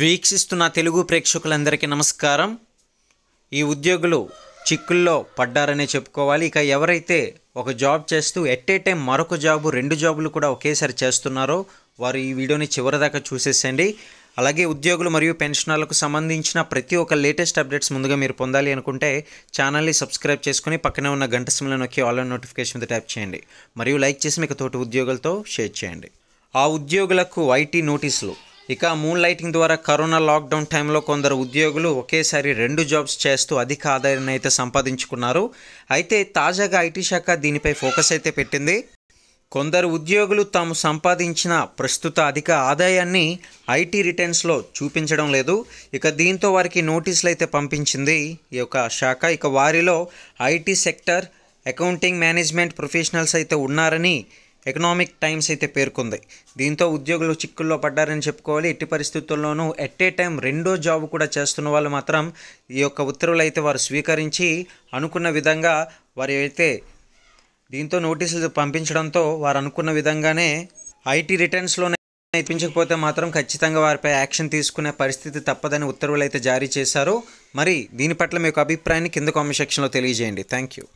వీక్షిస్తున్న తెలుగు ప్రేక్షకులందరికీ నమస్కారం ఈ ఉద్యోగులు చిక్కుల్లో పడ్డారనే చెప్పుకోవాలి ఇక ఎవరైతే ఒక జాబ్ చేస్తూ ఎట్ ఏ టైం మరొక జాబు రెండు జాబులు కూడా ఒకేసారి చేస్తున్నారో వారు ఈ వీడియోని చివరిదాకా చూసేసండి అలాగే ఉద్యోగులు మరియు పెన్షనర్లకు సంబంధించిన ప్రతి ఒక్క లేటెస్ట్ అప్డేట్స్ ముందుగా మీరు పొందాలి అనుకుంటే ఛానల్ని సబ్స్క్రైబ్ చేసుకుని పక్కనే ఉన్న గంట సిమ్లో నొక్కి ఆన్లైన్ నోటిఫికేషన్ ట్యాప్ చేయండి మరియు లైక్ చేసి మీకు తోటి ఉద్యోగులతో షేర్ చేయండి ఆ ఉద్యోగులకు ఐటీ నోటీసులు ఇక మూన్ లైటింగ్ ద్వారా కరోనా లాక్డౌన్ టైంలో కొందరు ఉద్యోగులు ఒకేసారి రెండు జాబ్స్ చేస్తూ అధిక ఆదాయాన్ని అయితే సంపాదించుకున్నారు అయితే తాజాగా ఐటీ శాఖ దీనిపై ఫోకస్ అయితే పెట్టింది కొందరు ఉద్యోగులు తాము సంపాదించిన ప్రస్తుత అధిక ఆదాయాన్ని ఐటీ రిటర్న్స్లో చూపించడం లేదు ఇక దీంతో వారికి నోటీసులు అయితే పంపించింది ఈ యొక్క శాఖ ఇక వారిలో IT sector accounting management professionals అయితే ఉన్నారని ఎకనామిక్ టైమ్స్ అయితే పేర్కొంది దీంతో ఉద్యోగులు చిక్కుల్లో పడ్డారని చెప్పుకోవాలి ఎట్టి పరిస్థితుల్లోనూ ఎట్ ఏ టైం రెండో జాబ్ కూడా చేస్తున్న వాళ్ళు మాత్రం ఈ యొక్క ఉత్తర్వులు అయితే వారు స్వీకరించి అనుకున్న విధంగా వారు అయితే దీంతో నోటీసులు పంపించడంతో వారు అనుకున్న విధంగానే ఐటీ రిటర్న్స్లోనే ఇప్పించకపోతే మాత్రం ఖచ్చితంగా వారిపై యాక్షన్ తీసుకునే పరిస్థితి తప్పదని ఉత్తర్వులు అయితే జారీ చేశారు మరి దీని పట్ల మీకు అభిప్రాయాన్ని కింద కామెంట్ సెక్షన్లో తెలియజేయండి థ్యాంక్ యూ